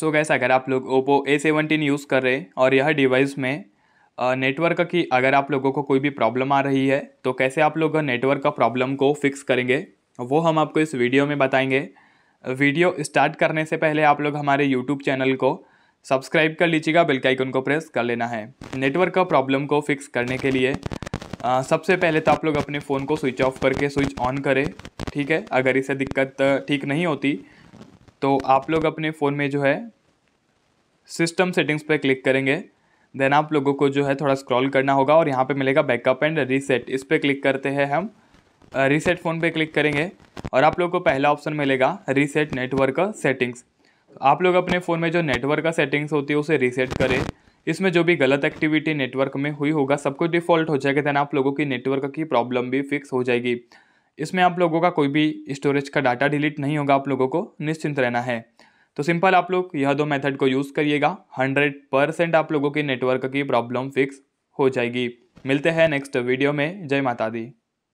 सो so gas अगर आप लोग ओप्पो ए सेवनटीन यूज़ कर रहे हैं और यह डिवाइस में नेटवर्क की अगर आप लोगों को कोई भी प्रॉब्लम आ रही है तो कैसे आप लोग नेटवर्क का प्रॉब्लम को फिक्स करेंगे वो हम आपको इस वीडियो में बताएंगे वीडियो स्टार्ट करने से पहले आप लोग हमारे यूट्यूब चैनल को सब्सक्राइब कर लीजिएगा बेल आइकन को प्रेस कर लेना है नेटवर्क का प्रॉब्लम को फिक्स करने के लिए आ, सबसे पहले तो आप लोग अपने फ़ोन को स्विच ऑफ करके स्विच ऑन करें ठीक है अगर इसे दिक्कत ठीक नहीं होती तो आप लोग अपने फ़ोन में जो है सिस्टम सेटिंग्स पर क्लिक करेंगे देन आप लोगों को जो है थोड़ा स्क्रॉल करना होगा और यहाँ पे मिलेगा बैकअप एंड रीसेट इस पर क्लिक करते हैं हम रीसेट फ़ोन पे क्लिक करेंगे और आप लोगों को पहला ऑप्शन मिलेगा रीसेट नेटवर्क सेटिंग्स आप लोग अपने फ़ोन में जो नेटवर्क का सेटिंग्स होती है उसे रीसेट करें इसमें जो भी गलत एक्टिविटी नेटवर्क में हुई होगा सब कुछ डिफ़ॉल्ट हो जाएगा देन आप लोगों की नेटवर्क की प्रॉब्लम भी फिक्स हो जाएगी इसमें आप लोगों का कोई भी स्टोरेज का डाटा डिलीट नहीं होगा आप लोगों को निश्चिंत रहना है तो सिंपल आप लोग यह दो मेथड को यूज़ करिएगा हंड्रेड परसेंट आप लोगों के नेटवर्क की प्रॉब्लम फिक्स हो जाएगी मिलते हैं नेक्स्ट वीडियो में जय माता दी